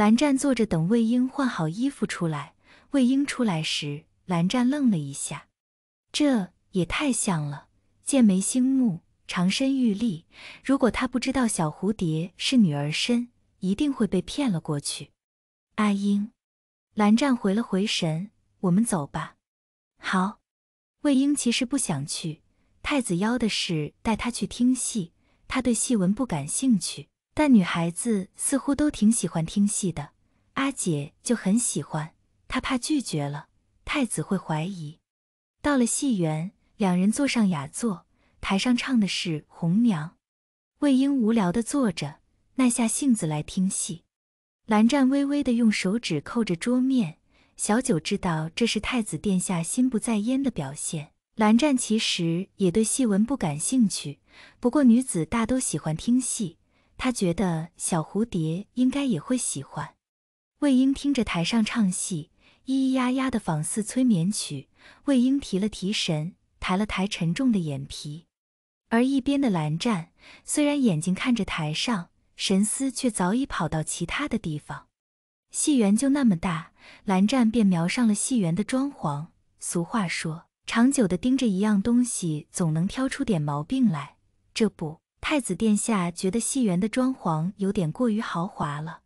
蓝湛坐着等魏婴换好衣服出来。魏婴出来时，蓝湛愣了一下，这也太像了，剑眉星目，长身玉立。如果他不知道小蝴蝶是女儿身，一定会被骗了过去。阿婴，蓝湛回了回神，我们走吧。好。魏婴其实不想去太子邀的事，带他去听戏，他对戏文不感兴趣。但女孩子似乎都挺喜欢听戏的，阿姐就很喜欢。她怕拒绝了太子会怀疑。到了戏园，两人坐上雅座，台上唱的是《红娘》。魏婴无聊地坐着，耐下性子来听戏。蓝湛微微地用手指扣着桌面，小九知道这是太子殿下心不在焉的表现。蓝湛其实也对戏文不感兴趣，不过女子大都喜欢听戏。他觉得小蝴蝶应该也会喜欢。魏婴听着台上唱戏，咿咿呀呀的，仿似催眠曲。魏婴提了提神，抬了抬沉重的眼皮。而一边的蓝湛，虽然眼睛看着台上，神思却早已跑到其他的地方。戏园就那么大，蓝湛便瞄上了戏园的装潢。俗话说，长久的盯着一样东西，总能挑出点毛病来。这不。太子殿下觉得戏园的装潢有点过于豪华了。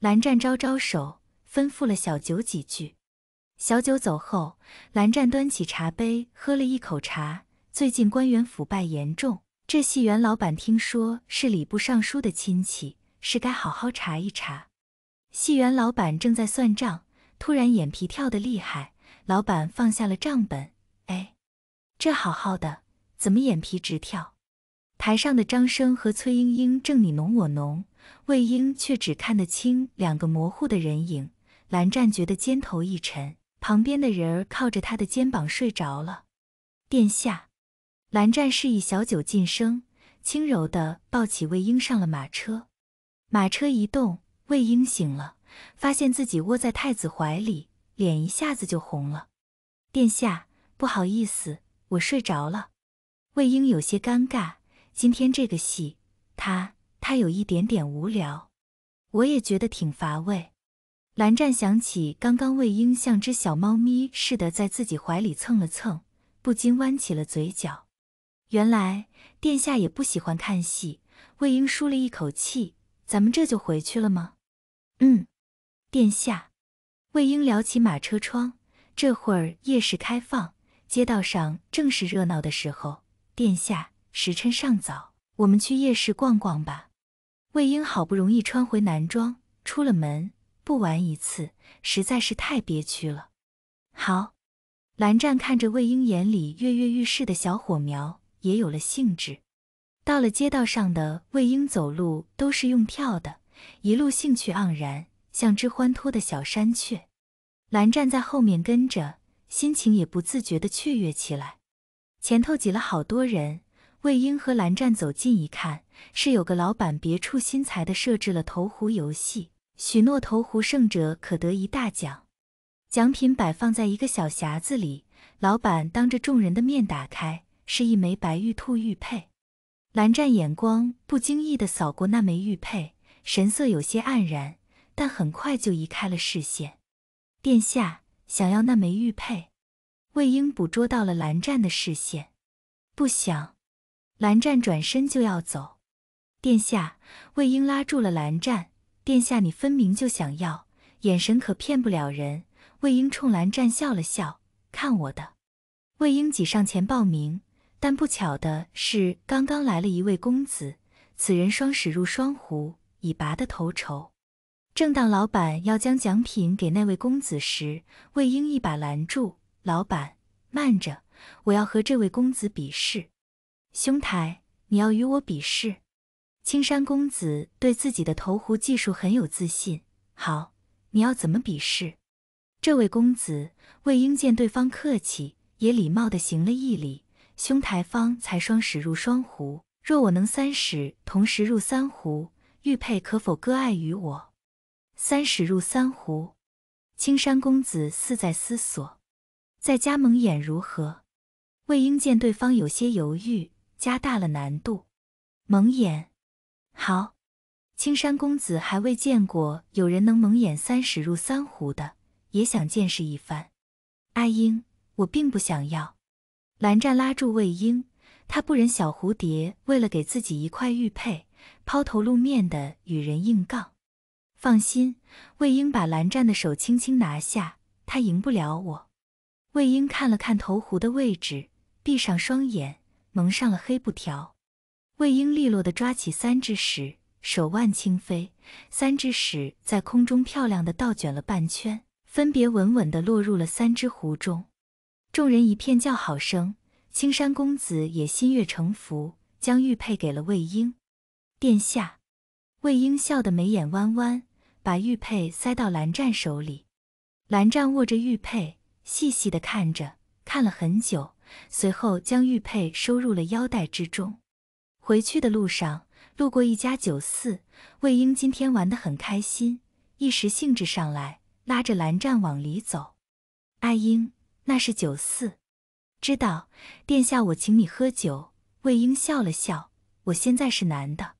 蓝湛招招手，吩咐了小九几句。小九走后，蓝湛端起茶杯，喝了一口茶。最近官员腐败严重，这戏园老板听说是礼部尚书的亲戚，是该好好查一查。戏园老板正在算账，突然眼皮跳得厉害。老板放下了账本，哎，这好好的怎么眼皮直跳？台上的张生和崔莺莺正你侬我侬，魏婴却只看得清两个模糊的人影。蓝湛觉得肩头一沉，旁边的人儿靠着他的肩膀睡着了。殿下，蓝湛示意小九晋升，轻柔地抱起魏婴上了马车。马车一动，魏婴醒了，发现自己窝在太子怀里，脸一下子就红了。殿下，不好意思，我睡着了。魏婴有些尴尬。今天这个戏，他他有一点点无聊，我也觉得挺乏味。蓝湛想起刚刚魏婴像只小猫咪似的在自己怀里蹭了蹭，不禁弯起了嘴角。原来殿下也不喜欢看戏。魏婴舒了一口气：“咱们这就回去了吗？”“嗯。”殿下。魏婴撩起马车窗，这会儿夜市开放，街道上正是热闹的时候。殿下。时辰尚早，我们去夜市逛逛吧。魏婴好不容易穿回男装，出了门不玩一次实在是太憋屈了。好，蓝湛看着魏婴眼里跃跃欲试的小火苗，也有了兴致。到了街道上，的魏婴走路都是用跳的，一路兴趣盎然，像只欢脱的小山雀。蓝湛在后面跟着，心情也不自觉的雀跃起来。前头挤了好多人。魏婴和蓝湛走近一看，是有个老板别出心裁的设置了投壶游戏，许诺投壶胜者可得一大奖，奖品摆放在一个小匣子里。老板当着众人的面打开，是一枚白玉兔玉佩。蓝湛眼光不经意的扫过那枚玉佩，神色有些黯然，但很快就移开了视线。殿下想要那枚玉佩？魏婴捕捉到了蓝湛的视线，不想。蓝湛转身就要走，殿下，魏婴拉住了蓝湛。殿下，你分明就想要，眼神可骗不了人。魏婴冲蓝湛笑了笑，看我的。魏婴挤上前报名，但不巧的是，刚刚来了一位公子，此人双使入双壶，已拔得头筹。正当老板要将奖品给那位公子时，魏婴一把拦住老板：“慢着，我要和这位公子比试。”兄台，你要与我比试？青山公子对自己的投壶技术很有自信。好，你要怎么比试？这位公子魏婴见对方客气，也礼貌地行了一礼。兄台方才双矢入双壶，若我能三矢同时入三壶，玉佩可否割爱于我？三矢入三壶，青山公子似在思索。再加蒙眼如何？魏婴见对方有些犹豫。加大了难度，蒙眼，好，青山公子还未见过有人能蒙眼三十入三壶的，也想见识一番。阿英，我并不想要。蓝湛拉住魏婴，他不忍小蝴蝶为了给自己一块玉佩抛头露面的与人硬杠。放心，魏婴把蓝湛的手轻轻拿下，他赢不了我。魏婴看了看投壶的位置，闭上双眼。蒙上了黑布条，魏婴利落的抓起三只屎，手腕轻飞，三只屎在空中漂亮的倒卷了半圈，分别稳稳的落入了三只壶中。众人一片叫好声，青山公子也心悦诚服，将玉佩给了魏婴。殿下，魏婴笑得眉眼弯弯，把玉佩塞到蓝湛手里。蓝湛握着玉佩，细细的看着，看了很久。随后将玉佩收入了腰带之中。回去的路上，路过一家酒肆，魏婴今天玩得很开心，一时兴致上来，拉着蓝湛往里走。阿英，那是酒肆。知道，殿下，我请你喝酒。魏婴笑了笑，我现在是男的。